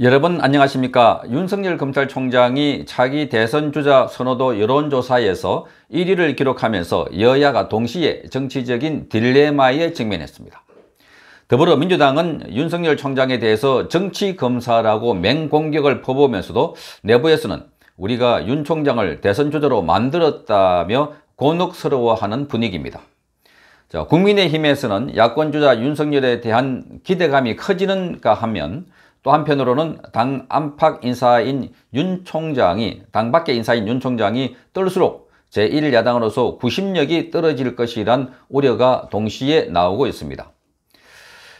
여러분 안녕하십니까 윤석열 검찰총장이 차기 대선주자 선호도 여론조사에서 1위를 기록하면서 여야가 동시에 정치적인 딜레마에 직면했습니다. 더불어민주당은 윤석열 총장에 대해서 정치검사라고 맹공격을 퍼부으면서도 내부에서는 우리가 윤 총장을 대선주자로 만들었다며 곤혹스러워하는 분위기입니다. 자, 국민의힘에서는 야권주자 윤석열에 대한 기대감이 커지는가 하면 또 한편으로는 당 안팎 인사인 윤 총장이 당 밖의 인사인 윤 총장이 떨수록 제1야당으로서 구심력이 떨어질 것이란 우려가 동시에 나오고 있습니다.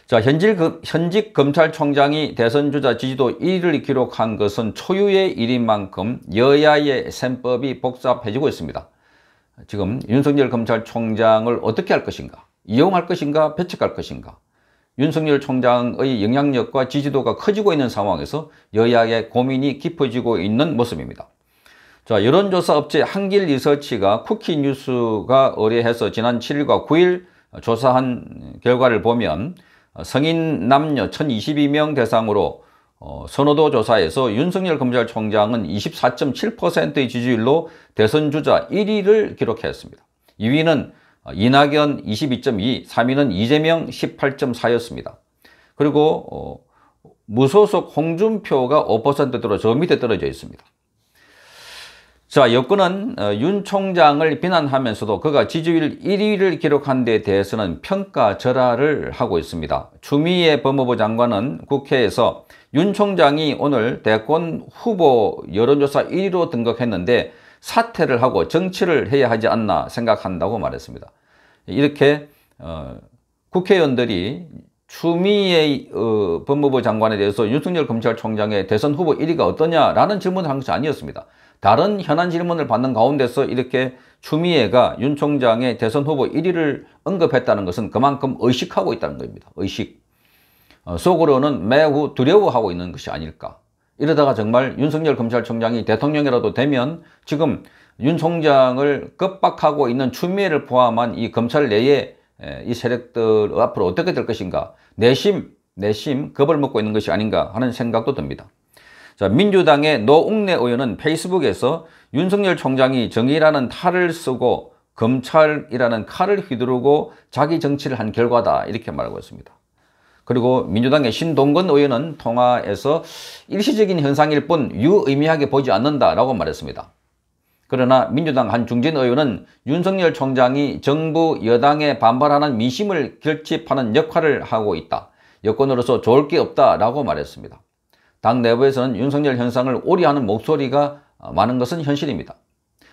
자, 현직, 현직 검찰총장이 대선주자 지지도 1위를 기록한 것은 초유의 일인 만큼 여야의 셈법이 복잡해지고 있습니다. 지금 윤석열 검찰총장을 어떻게 할 것인가, 이용할 것인가, 배척할 것인가, 윤석열 총장의 영향력과 지지도가 커지고 있는 상황에서 여야의 고민이 깊어지고 있는 모습입니다. 자, 여론조사 업체 한길 리서치가 쿠키 뉴스가 의뢰해서 지난 7일과 9일 조사한 결과를 보면 성인 남녀 1022명 대상으로 어, 선호도 조사에서 윤석열 검찰총장은 24.7%의 지지율로 대선주자 1위를 기록했습니다. 2위는 아, 이낙연 22.2, 3위는 이재명 18.4였습니다. 그리고 어, 무소속 홍준표가 5% 떨어져 저 밑에 떨어져 있습니다. 자 여권은 어, 윤 총장을 비난하면서도 그가 지지율 1위를 기록한 데 대해서는 평가절하를 하고 있습니다. 추미애 법무부 장관은 국회에서 윤 총장이 오늘 대권 후보 여론조사 1위로 등극했는데 사퇴를 하고 정치를 해야 하지 않나 생각한다고 말했습니다. 이렇게 어, 국회의원들이 추미애 어, 법무부 장관에 대해서 윤석열 검찰총장의 대선 후보 1위가 어떠냐라는 질문을 한 것이 아니었습니다. 다른 현안 질문을 받는 가운데서 이렇게 추미애가 윤 총장의 대선 후보 1위를 언급했다는 것은 그만큼 의식하고 있다는 겁니다. 의식. 어, 속으로는 매우 두려워하고 있는 것이 아닐까. 이러다가 정말 윤석열 검찰총장이 대통령이라도 되면 지금 윤 총장을 급박하고 있는 추미애를 포함한 이 검찰 내에 이 세력들 앞으로 어떻게 될 것인가 내심 내심 겁을 먹고 있는 것이 아닌가 하는 생각도 듭니다. 자, 민주당의 노웅래 의원은 페이스북에서 윤석열 총장이 정의라는 탈을 쓰고 검찰이라는 칼을 휘두르고 자기 정치를 한 결과다 이렇게 말하고 있습니다. 그리고 민주당의 신동건 의원은 통화에서 일시적인 현상일 뿐 유의미하게 보지 않는다라고 말했습니다. 그러나 민주당 한 중진 의원은 윤석열 총장이 정부 여당에 반발하는 민심을 결집하는 역할을 하고 있다. 여권으로서 좋을 게 없다라고 말했습니다. 당 내부에서는 윤석열 현상을 오리하는 목소리가 많은 것은 현실입니다.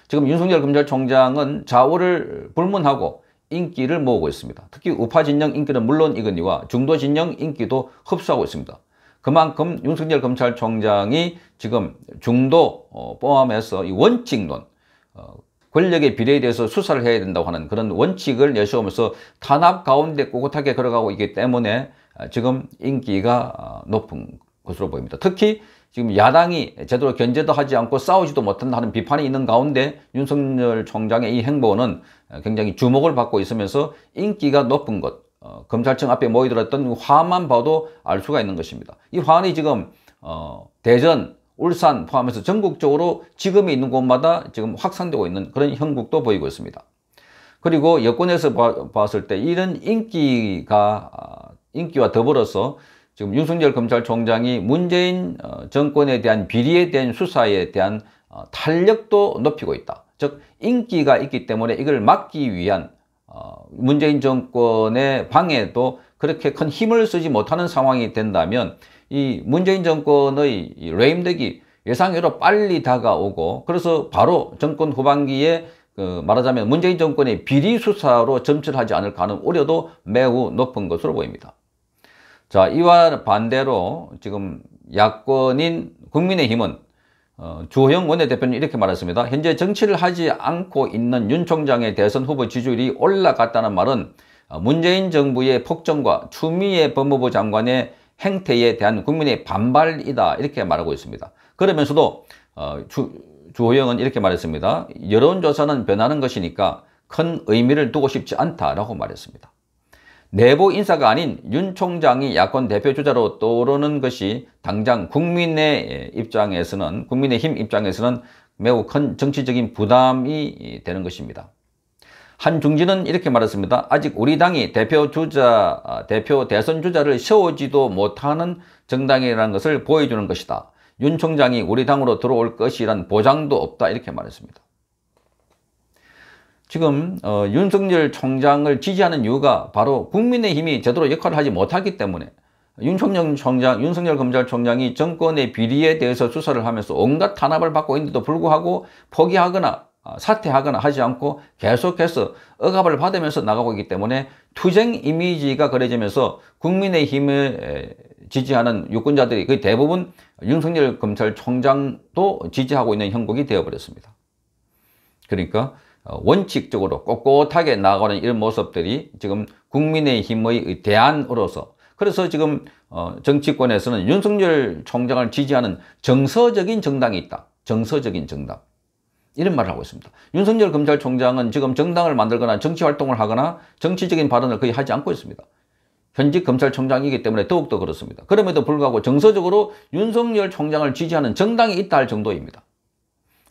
지금 윤석열 검찰총장은 좌우를 불문하고 인기를 모으고 있습니다. 특히 우파 진영 인기는 물론 이거니와 중도 진영 인기도 흡수하고 있습니다. 그만큼 윤석열 검찰총장이 지금 중도 어, 포함해서 이 원칙론, 어, 권력의 비례에 대해서 수사를 해야 된다고 하는 그런 원칙을 내세우면서 탄압 가운데 꿋꿋하게 걸어가고 있기 때문에 아, 지금 인기가 어, 높은 것으로 보입니다. 특히 지금 야당이 제대로 견제도 하지 않고 싸우지도 못한다는 비판이 있는 가운데 윤석열 총장의 이 행보는 굉장히 주목을 받고 있으면서 인기가 높은 것, 어, 검찰청 앞에 모여들었던 화만 봐도 알 수가 있는 것입니다. 이화는 지금 어, 대전, 울산 포함해서 전국적으로 지금 있는 곳마다 지금 확산되고 있는 그런 형국도 보이고 있습니다. 그리고 여권에서 봐, 봤을 때 이런 인기가 아, 인기와 더불어서 지금 윤석열 검찰총장이 문재인 어, 정권에 대한 비리에 대한 수사에 대한 어, 탄력도 높이고 있다. 즉 인기가 있기 때문에 이걸 막기 위한 어, 문재인 정권의 방해도 그렇게 큰 힘을 쓰지 못하는 상황이 된다면 이 문재인 정권의 레임덕이 예상외로 빨리 다가오고 그래서 바로 정권 후반기에 그 말하자면 문재인 정권의 비리 수사로 점철하지 않을까 하는 우려도 매우 높은 것으로 보입니다. 자, 이와 반대로 지금 야권인 국민의힘은 어, 주호영 원내대표는 이렇게 말했습니다. 현재 정치를 하지 않고 있는 윤 총장의 대선 후보 지지율이 올라갔다는 말은 어, 문재인 정부의 폭정과 추미애 법무부 장관의 행태에 대한 국민의 반발이다 이렇게 말하고 있습니다. 그러면서도 어, 주, 주호영은 이렇게 말했습니다. 여론조사는 변하는 것이니까 큰 의미를 두고 싶지 않다라고 말했습니다. 내부 인사가 아닌 윤 총장이 야권 대표주자로 떠오르는 것이 당장 국민의 입장에서는 국민의힘 입장에서는 매우 큰 정치적인 부담이 되는 것입니다. 한 중진은 이렇게 말했습니다. 아직 우리 당이 대표 주자, 대표 대선 주자를 세우지도 못하는 정당이라는 것을 보여주는 것이다. 윤 총장이 우리 당으로 들어올 것이란 보장도 없다. 이렇게 말했습니다. 지금 어, 윤석열 총장을 지지하는 이유가 바로 국민의힘이 제대로 역할을 하지 못하기 때문에 윤석열 총장, 윤석열 검찰총장이 정권의 비리에 대해서 수사를 하면서 온갖 탄압을 받고 있는데도 불구하고 포기하거나 아, 사퇴하거나 하지 않고 계속해서 억압을 받으면서 나가고 있기 때문에 투쟁 이미지가 그려지면서 국민의힘을 지지하는 유권자들이 거의 대부분 윤석열 검찰총장도 지지하고 있는 형국이 되어버렸습니다. 그러니까 어, 원칙적으로 꼿꼿하게 나가는 이런 모습들이 지금 국민의힘의 대안으로서 그래서 지금 어, 정치권에서는 윤석열 총장을 지지하는 정서적인 정당이 있다. 정서적인 정당. 이런 말을 하고 있습니다. 윤석열 검찰총장은 지금 정당을 만들거나 정치활동을 하거나 정치적인 발언을 거의 하지 않고 있습니다. 현직 검찰총장이기 때문에 더욱더 그렇습니다. 그럼에도 불구하고 정서적으로 윤석열 총장을 지지하는 정당이 있다 할 정도입니다.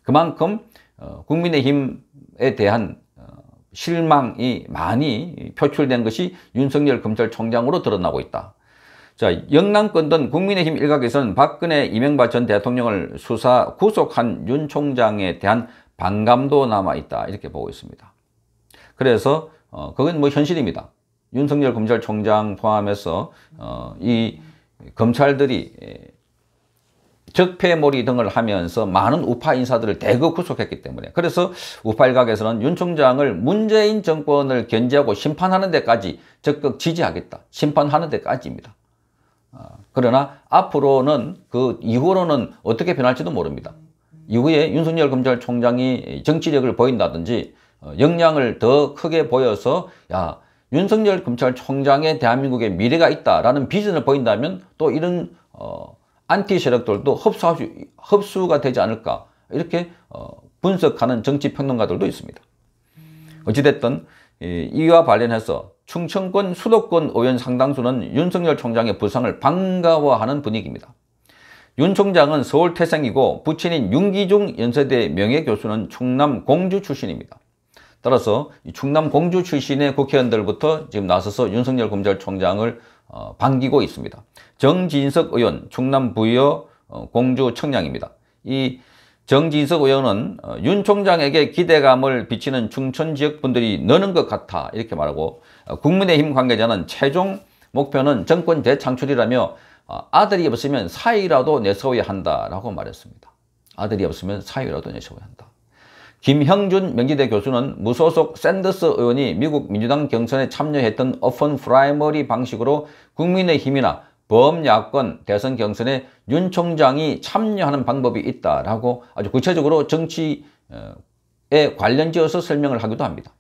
그만큼 어, 국민의힘 에 대한 어, 실망이 많이 표출된 것이 윤석열 검찰총장으로 드러나고 있다. 자, 영남권 등 국민의힘 일각에서는 박근혜 이명박 전 대통령을 수사 구속한 윤 총장에 대한 반감도 남아있다 이렇게 보고 있습니다. 그래서 어, 그건 뭐 현실입니다. 윤석열 검찰총장 포함해서 어, 이 검찰들이 예, 적폐몰이 등을 하면서 많은 우파 인사들을 대거 구속했기 때문에 그래서 우파 일각에서는 윤 총장을 문재인 정권을 견제하고 심판하는 데까지 적극 지지하겠다. 심판하는 데까지입니다. 아, 그러나 앞으로는 그 이후로는 어떻게 변할지도 모릅니다. 이후에 윤석열 검찰총장이 정치력을 보인다든지 어, 역량을 더 크게 보여서 야 윤석열 검찰총장의 대한민국의 미래가 있다라는 비전을 보인다면 또 이런 어, 안티 세력들도 흡수할 수, 흡수가 되지 않을까 이렇게 어, 분석하는 정치 평론가들도 있습니다. 어찌됐든 이와 관련해서 충청권 수도권 의원 상당수는 윤석열 총장의 부상을 반가워하는 분위기입니다. 윤 총장은 서울 태생이고 부친인 윤기중 연세대 명예교수는 충남 공주 출신입니다. 따라서 충남 공주 출신의 국회의원들부터 지금 나서서 윤석열 검찰총장을 어, 반기고 있습니다. 정진석 의원 충남 부여 어, 공주 청량입니다. 이 정진석 의원은 어, 윤 총장에게 기대감을 비치는 충천 지역 분들이 너는 것 같아 이렇게 말하고 어, 국민의힘 관계자는 최종 목표는 정권 재창출이라며 아들이 없으면 사위라도 내세워야 한다라고 말했습니다. 아들이 없으면 사위라도 내세워야 한다. 김형준 명지대 교수는 무소속 샌더스 의원이 미국 민주당 경선에 참여했던 오픈 프라이머리 방식으로 국민의힘이나 범야권 대선 경선에 윤 총장이 참여하는 방법이 있다라고 아주 구체적으로 정치에 어, 관련지어서 설명을 하기도 합니다.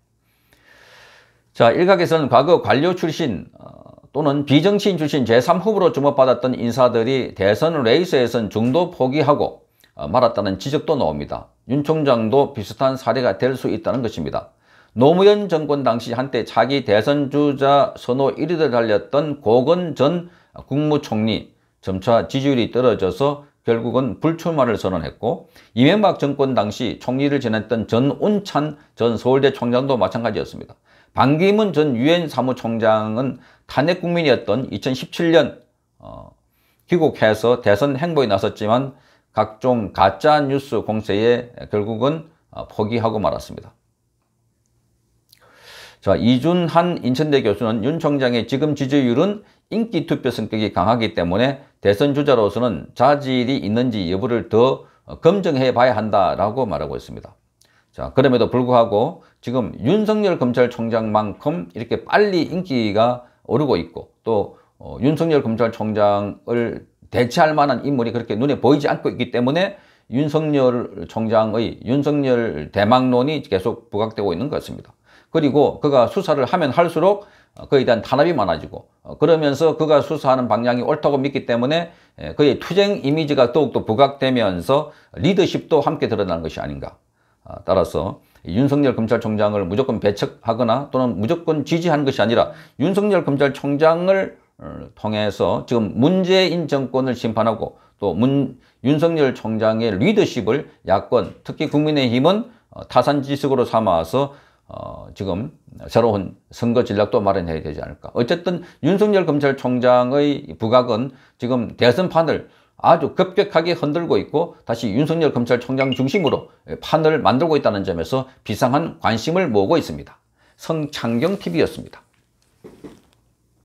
자 일각에서는 과거 관료 출신 어, 또는 비정치인 출신 제3후보로 주목받았던 인사들이 대선 레이스에선 중도 포기하고 어, 말았다는 지적도 나옵니다. 윤 총장도 비슷한 사례가 될 수 있다는 것입니다. 노무현 정권 당시 한때 자기 대선주자 선호 1위를 달렸던 고건 전 국무총리 점차 지지율이 떨어져서 결국은 불출마를 선언했고 이명박 정권 당시 총리를 지냈던 전운찬 전 서울대 총장도 마찬가지였습니다. 반기문 전 유엔 사무총장은 탄핵 국민이었던 2017년 어, 귀국해서 대선 행보에 나섰지만 각종 가짜 뉴스 공세에 결국은 어, 포기하고 말았습니다. 자, 이준한 인천대 교수는 윤 총장의 지금 지지율은 인기 투표 성격이 강하기 때문에 대선 주자로서는 자질이 있는지 여부를 더 어, 검증해 봐야 한다라고 말하고 있습니다. 자, 그럼에도 불구하고 지금 윤석열 검찰총장만큼 이렇게 빨리 인기가 오르고 있고 또 어, 윤석열 검찰총장을 대체할 만한 인물이 그렇게 눈에 보이지 않고 있기 때문에 윤석열 총장의 윤석열 대망론이 계속 부각되고 있는 것습니다 그리고 그가 수사를 하면 할수록 그에 대한 탄압이 많아지고 어, 그러면서 그가 수사하는 방향이 옳다고 믿기 때문에 예, 그의 투쟁 이미지가 더욱더 부각되면서 리더십도 함께 드러나는 것이 아닌가. 아, 따라서 윤석열 검찰총장을 무조건 배척하거나 또는 무조건 지지한 것이 아니라 윤석열 검찰총장을 어, 통해서 지금 문재인 정권을 심판하고 또 문, 윤석열 총장의 리더십을 야권, 특히 국민의힘은 어, 타산지석으로 삼아서 어, 지금 새로운 선거 전략도 마련해야 되지 않을까. 어쨌든 윤석열 검찰총장의 부각은 지금 대선판을 아주 급격하게 흔들고 있고 다시 윤석열 검찰총장 중심으로 판을 만들고 있다는 점에서 비상한 관심을 모으고 있습니다. 성창경TV였습니다.